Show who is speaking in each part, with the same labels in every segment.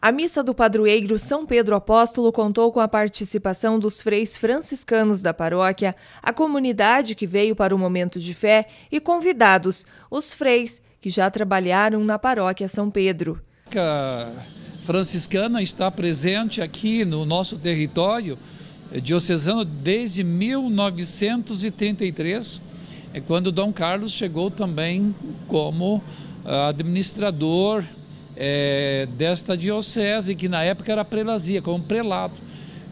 Speaker 1: A missa do padroeiro São Pedro Apóstolo contou com a participação dos freis franciscanos da paróquia, a comunidade que veio para o momento de fé e convidados, os freis que já trabalharam na paróquia São Pedro. A
Speaker 2: franciscana está presente aqui no nosso território eh, diocesano desde 1933, é eh, quando Dom Carlos chegou também como ah, administrador é, desta diocese, que na época era prelazia, como prelado.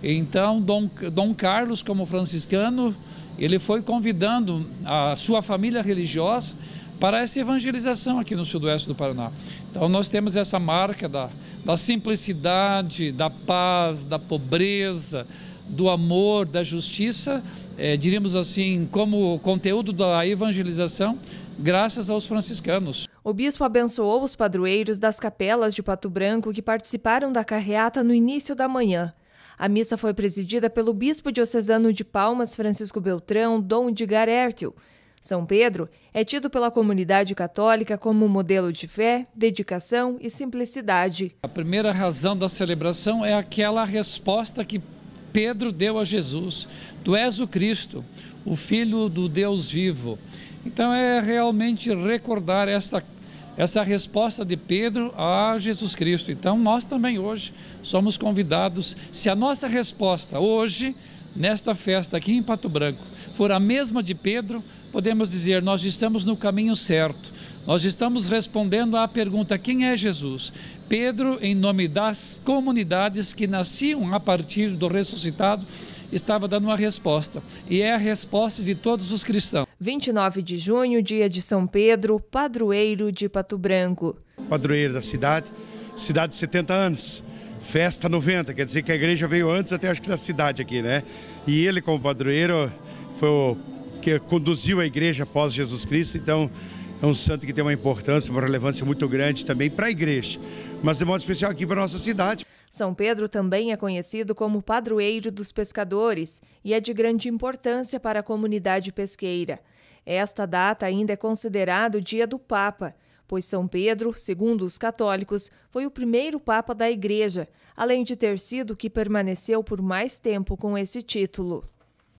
Speaker 2: Então, Dom, Dom Carlos, como franciscano, ele foi convidando a sua família religiosa para essa evangelização aqui no sudoeste do Paraná. Então, nós temos essa marca da, da simplicidade, da paz, da pobreza, do amor, da justiça, é, diríamos assim, como conteúdo da evangelização, graças aos franciscanos.
Speaker 1: O bispo abençoou os padroeiros das capelas de Pato Branco que participaram da carreata no início da manhã. A missa foi presidida pelo bispo diocesano de Palmas, Francisco Beltrão, Dom de Garértil. São Pedro é tido pela comunidade católica como modelo de fé, dedicação e simplicidade. A primeira
Speaker 2: razão da celebração é aquela resposta que Pedro deu a Jesus: Tu és o Cristo, o Filho do Deus vivo. Então é realmente recordar esta essa resposta de Pedro a Jesus Cristo. Então, nós também hoje somos convidados, se a nossa resposta hoje, nesta festa aqui em Pato Branco, for a mesma de Pedro, podemos dizer: nós estamos no caminho certo, nós estamos respondendo à pergunta: quem é Jesus? Pedro, em nome das comunidades que nasciam a partir do ressuscitado, estava dando uma resposta. E é a resposta de todos os cristãos.
Speaker 1: 29 de junho, dia de São Pedro, padroeiro de Pato Branco.
Speaker 3: Padroeiro da cidade, cidade de 70 anos. Festa 90, quer dizer que a igreja veio antes até acho que da cidade aqui, né? E ele, como padroeiro, foi o que conduziu a igreja após Jesus Cristo, então é um santo que tem uma importância, uma relevância muito grande também para a igreja, mas de modo especial aqui para a nossa
Speaker 1: cidade. São Pedro também é conhecido como padroeiro dos pescadores e é de grande importância para a comunidade pesqueira. Esta data ainda é considerada o dia do Papa, pois São Pedro, segundo os católicos, foi o primeiro Papa da Igreja, além de ter sido o que permaneceu por mais tempo com esse título.